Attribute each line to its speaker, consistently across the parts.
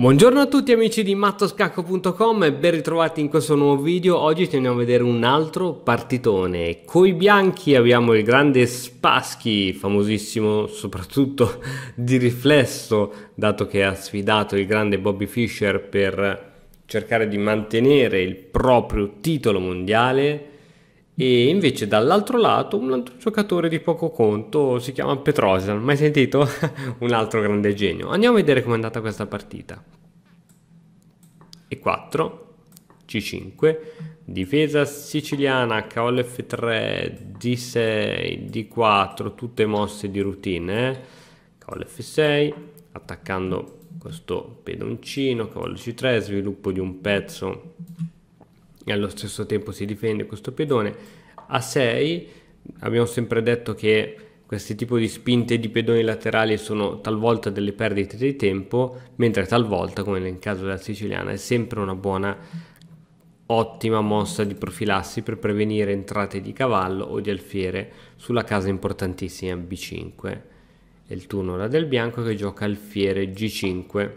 Speaker 1: Buongiorno a tutti amici di mattoscacco.com e ben ritrovati in questo nuovo video. Oggi ci andiamo a vedere un altro partitone. Coi bianchi abbiamo il grande Spaschi, famosissimo soprattutto di riflesso, dato che ha sfidato il grande Bobby Fischer per cercare di mantenere il proprio titolo mondiale e invece dall'altro lato un altro giocatore di poco conto si chiama Petrosian, mai sentito? un altro grande genio. Andiamo a vedere com'è andata questa partita. E4, C5, difesa siciliana, cavallo F3, D6, D4, tutte mosse di routine. Eh? Cavallo F6, attaccando questo pedoncino, cavallo C3, sviluppo di un pezzo e allo stesso tempo si difende questo pedone a 6 abbiamo sempre detto che questi tipi di spinte di pedoni laterali sono talvolta delle perdite di tempo, mentre talvolta, come nel caso della siciliana, è sempre una buona ottima mossa di profilassi per prevenire entrate di cavallo o di alfiere sulla casa importantissima B5 e il turno la del bianco che gioca alfiere G5.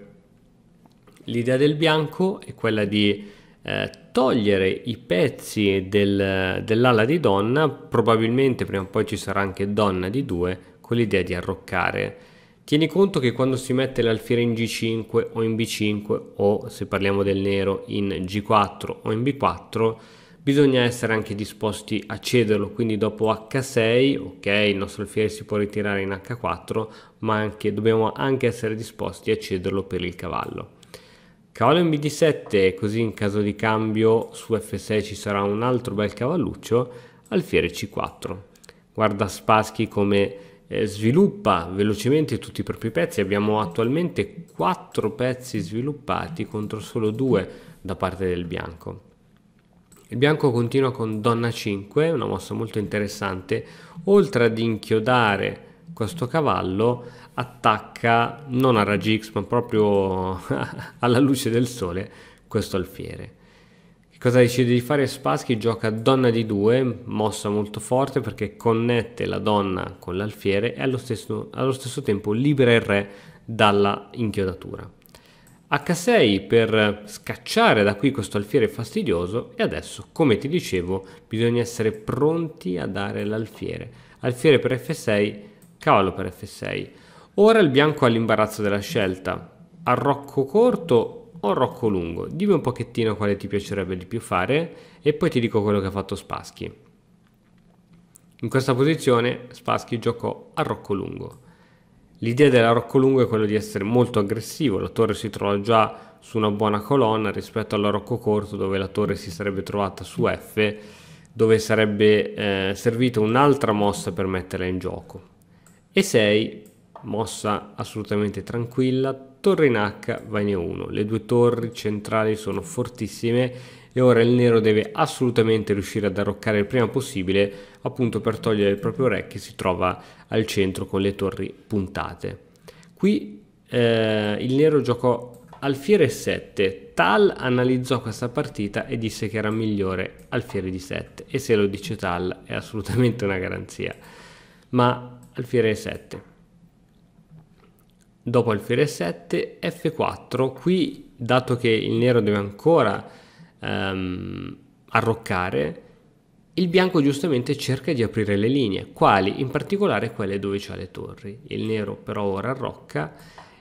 Speaker 1: L'idea del bianco è quella di eh, togliere i pezzi del, dell'ala di donna, probabilmente prima o poi ci sarà anche donna di 2, con l'idea di arroccare. Tieni conto che quando si mette l'alfiere in G5 o in B5 o se parliamo del nero in G4 o in B4 bisogna essere anche disposti a cederlo, quindi dopo H6, ok, il nostro alfiere si può ritirare in H4, ma anche, dobbiamo anche essere disposti a cederlo per il cavallo. Cavallo in BD7, così in caso di cambio su F6 ci sarà un altro bel cavalluccio, alfiere C4. Guarda Spaschi come eh, sviluppa velocemente tutti i propri pezzi, abbiamo attualmente 4 pezzi sviluppati contro solo 2 da parte del bianco. Il bianco continua con donna 5, una mossa molto interessante, oltre ad inchiodare questo cavallo attacca non a raggi X ma proprio alla luce del sole questo alfiere. cosa decide di fare Spassky? Gioca donna di due, mossa molto forte perché connette la donna con l'alfiere e allo stesso, allo stesso tempo libera il re dalla inchiodatura. H6 per scacciare da qui questo alfiere fastidioso e adesso, come ti dicevo, bisogna essere pronti a dare l'alfiere. Alfiere per F6 Cavallo per F6. Ora il bianco ha l'imbarazzo della scelta. Arrocco corto o arrocco lungo? Dimmi un pochettino quale ti piacerebbe di più fare e poi ti dico quello che ha fatto Spaschi. In questa posizione Spaschi giocò arrocco lungo. L'idea dell'arrocco lungo è quella di essere molto aggressivo, la torre si trova già su una buona colonna rispetto all'arrocco corto dove la torre si sarebbe trovata su F dove sarebbe eh, servita un'altra mossa per metterla in gioco e 6, mossa assolutamente tranquilla, torre in H va in E1, le due torri centrali sono fortissime e ora il nero deve assolutamente riuscire ad arroccare il prima possibile appunto per togliere il proprio re che si trova al centro con le torri puntate. Qui eh, il nero giocò alfiere 7, Tal analizzò questa partita e disse che era migliore alfiere di 7 e se lo dice Tal è assolutamente una garanzia. Ma alfiere 7 dopo alfiere 7 f4 qui dato che il nero deve ancora ehm, arroccare il bianco giustamente cerca di aprire le linee quali in particolare quelle dove c'è le torri il nero però ora arrocca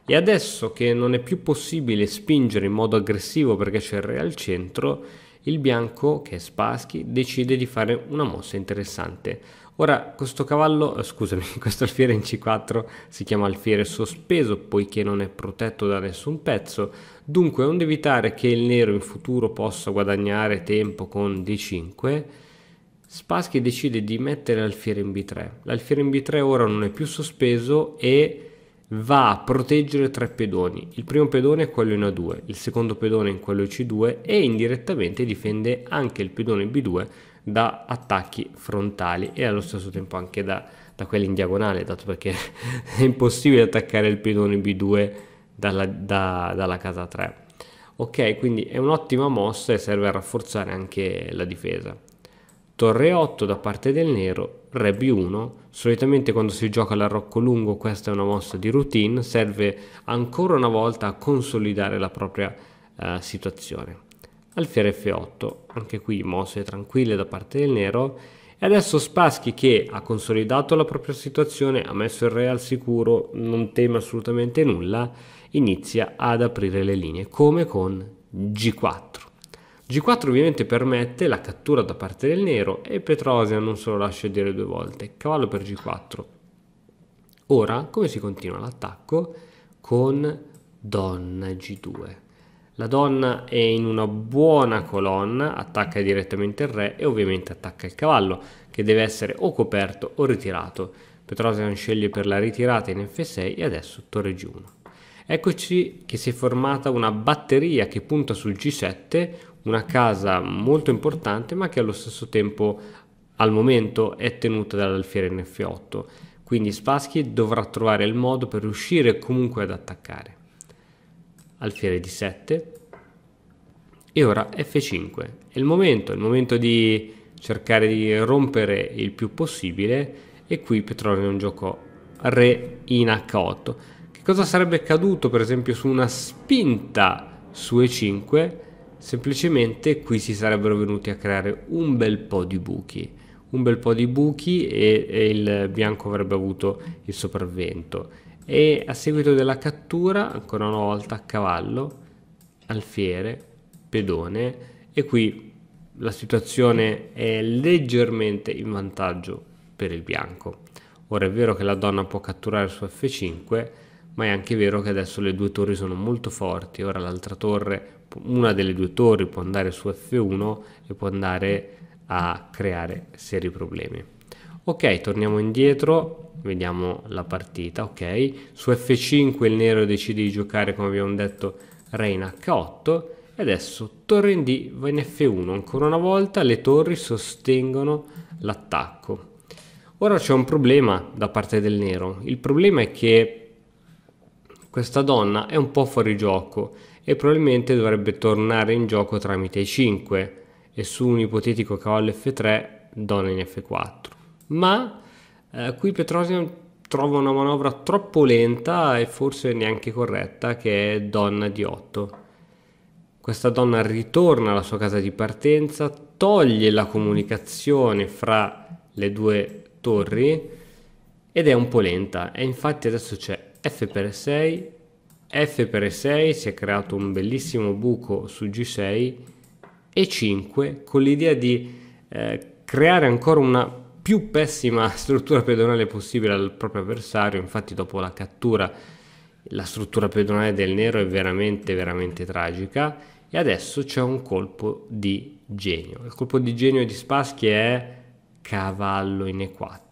Speaker 1: e adesso che non è più possibile spingere in modo aggressivo perché c'è il re al centro il bianco, che è Spassky, decide di fare una mossa interessante. Ora, questo cavallo, eh, scusami, questo alfiere in C4 si chiama alfiere sospeso poiché non è protetto da nessun pezzo, dunque onde evitare che il nero in futuro possa guadagnare tempo con D5, Spassky decide di mettere l'alfiere in B3. L'alfiere in B3 ora non è più sospeso e va a proteggere tre pedoni. Il primo pedone è quello in A2, il secondo pedone è in quello C2 e indirettamente difende anche il pedone B2 da attacchi frontali e allo stesso tempo anche da, da quelli in diagonale, dato perché è impossibile attaccare il pedone B2 dalla, da, dalla casa 3. Ok, quindi è un'ottima mossa e serve a rafforzare anche la difesa. Torre 8 da parte del nero Re B1, solitamente quando si gioca l'arrocco lungo questa è una mossa di routine, serve ancora una volta a consolidare la propria eh, situazione. Alfiere F8, anche qui mosse tranquille da parte del nero, e adesso Spaschi che ha consolidato la propria situazione, ha messo il re al sicuro, non teme assolutamente nulla, inizia ad aprire le linee, come con G4. G4 ovviamente permette la cattura da parte del nero e Petrosia non se lo lascia dire due volte, cavallo per G4. Ora, come si continua l'attacco? Con donna G2. La donna è in una buona colonna, attacca direttamente il re e ovviamente attacca il cavallo, che deve essere o coperto o ritirato. Petrosian sceglie per la ritirata in F6 e adesso torre G1. Eccoci che si è formata una batteria che punta sul G7, una casa molto importante ma che allo stesso tempo al momento è tenuta dall'alfiere NF8, quindi Spassky dovrà trovare il modo per riuscire comunque ad attaccare. Alfiere D7 e ora F5. È il momento, è il momento di cercare di rompere il più possibile e qui Petrone è un gioco re in H8. Che cosa sarebbe accaduto per esempio su una spinta su E5? semplicemente qui si sarebbero venuti a creare un bel po' di buchi un bel po' di buchi e, e il bianco avrebbe avuto il sopravvento e a seguito della cattura ancora una volta cavallo alfiere pedone e qui la situazione è leggermente in vantaggio per il bianco ora è vero che la donna può catturare su f5 ma è anche vero che adesso le due torri sono molto forti ora l'altra torre una delle due torri può andare su F1 e può andare a creare seri problemi. Ok, torniamo indietro, vediamo la partita, ok. Su F5 il nero decide di giocare, come abbiamo detto, Reina H8 e adesso torre in D va in F1. Ancora una volta le torri sostengono l'attacco. Ora c'è un problema da parte del nero. Il problema è che questa donna è un po' fuori gioco e probabilmente dovrebbe tornare in gioco tramite i 5 e su un ipotetico cavallo F3 donna in F4. Ma eh, qui Petrosian trova una manovra troppo lenta e forse neanche corretta che è donna di 8. Questa donna ritorna alla sua casa di partenza, toglie la comunicazione fra le due torri ed è un po' lenta e infatti adesso c'è F per E6, F per E6 si è creato un bellissimo buco su G6 e 5 con l'idea di eh, creare ancora una più pessima struttura pedonale possibile al proprio avversario, infatti dopo la cattura la struttura pedonale del nero è veramente veramente tragica e adesso c'è un colpo di genio. Il colpo di genio di Spaschi è cavallo in E4.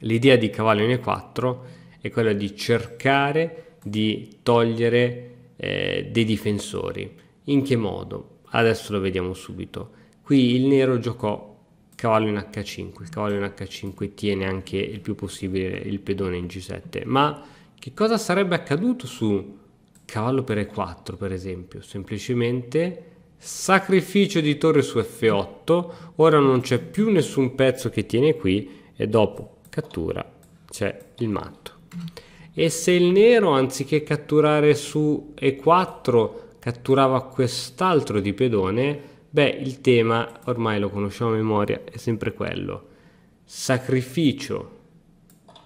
Speaker 1: L'idea di cavallo in E4 è è quella di cercare di togliere eh, dei difensori. In che modo? Adesso lo vediamo subito. Qui il nero giocò cavallo in h5, il cavallo in h5 tiene anche il più possibile il pedone in g7, ma che cosa sarebbe accaduto su cavallo per e4 per esempio? Semplicemente sacrificio di torre su f8, ora non c'è più nessun pezzo che tiene qui e dopo cattura c'è il matto. E se il nero, anziché catturare su E4, catturava quest'altro di pedone, beh, il tema, ormai lo conosciamo a memoria, è sempre quello. Sacrificio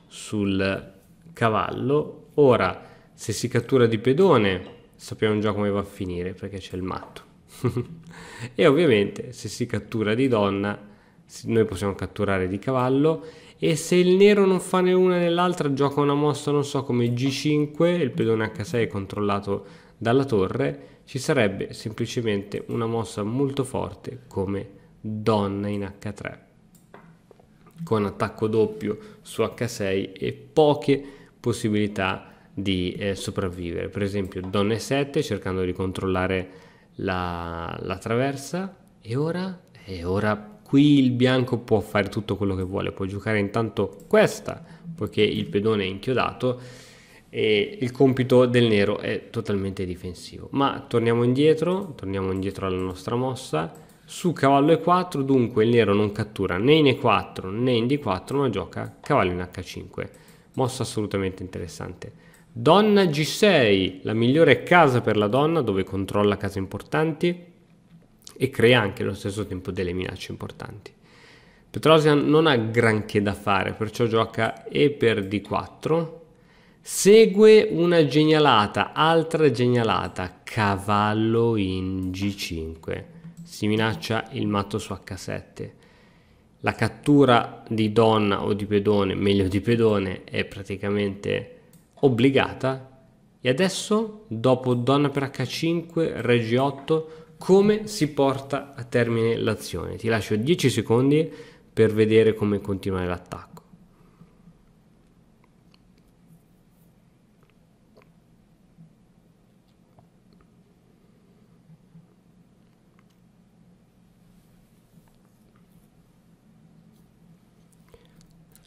Speaker 1: sul cavallo. Ora, se si cattura di pedone, sappiamo già come va a finire, perché c'è il matto. e ovviamente, se si cattura di donna noi possiamo catturare di cavallo e se il nero non fa né una né l'altra gioca una mossa non so come G5 il pedone H6 è controllato dalla torre ci sarebbe semplicemente una mossa molto forte come donna in H3 con attacco doppio su H6 e poche possibilità di eh, sopravvivere per esempio donna E7 cercando di controllare la, la traversa e ora, e ora Qui il bianco può fare tutto quello che vuole, può giocare intanto questa, poiché il pedone è inchiodato, e il compito del nero è totalmente difensivo. Ma torniamo indietro, torniamo indietro alla nostra mossa. Su cavallo e4 dunque il nero non cattura né in e4 né in d4 ma gioca cavallo in h5. Mossa assolutamente interessante. Donna g6, la migliore casa per la donna dove controlla case importanti e crea anche allo stesso tempo delle minacce importanti. Petrosian non ha granché da fare, perciò gioca E per D4, segue una genialata, altra genialata, cavallo in G5, si minaccia il matto su H7. La cattura di donna o di pedone, meglio di pedone, è praticamente obbligata. E adesso, dopo donna per H5, re G8, come si porta a termine l'azione. Ti lascio 10 secondi per vedere come continuare l'attacco.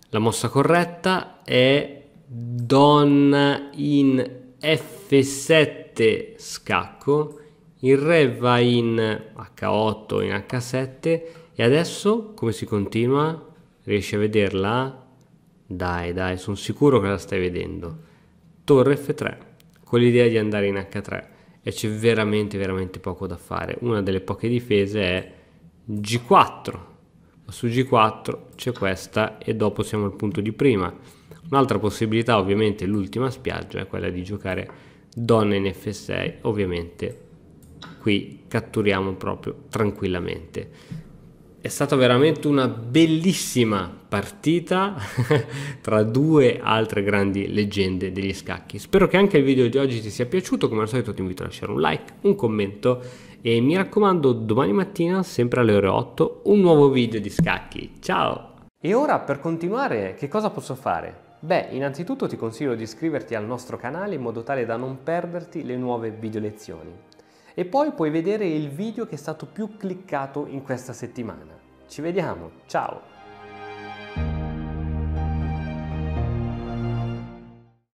Speaker 1: La mossa corretta è donna in F7 scacco il re va in H8, in H7 e adesso come si continua? Riesci a vederla? Dai, dai, sono sicuro che la stai vedendo. Torre F3, con l'idea di andare in H3 e c'è veramente, veramente poco da fare. Una delle poche difese è G4, ma su G4 c'è questa e dopo siamo al punto di prima. Un'altra possibilità, ovviamente l'ultima spiaggia, è quella di giocare donna in F6, ovviamente qui catturiamo proprio tranquillamente. È stata veramente una bellissima partita tra due altre grandi leggende degli scacchi. Spero che anche il video di oggi ti sia piaciuto, come al solito ti invito a lasciare un like, un commento e mi raccomando domani mattina, sempre alle ore 8, un nuovo video di scacchi. Ciao! E ora per continuare che cosa posso fare? Beh, innanzitutto ti consiglio di iscriverti al nostro canale in modo tale da non perderti le nuove video lezioni e poi puoi vedere il video che è stato più cliccato in questa settimana. Ci vediamo, ciao!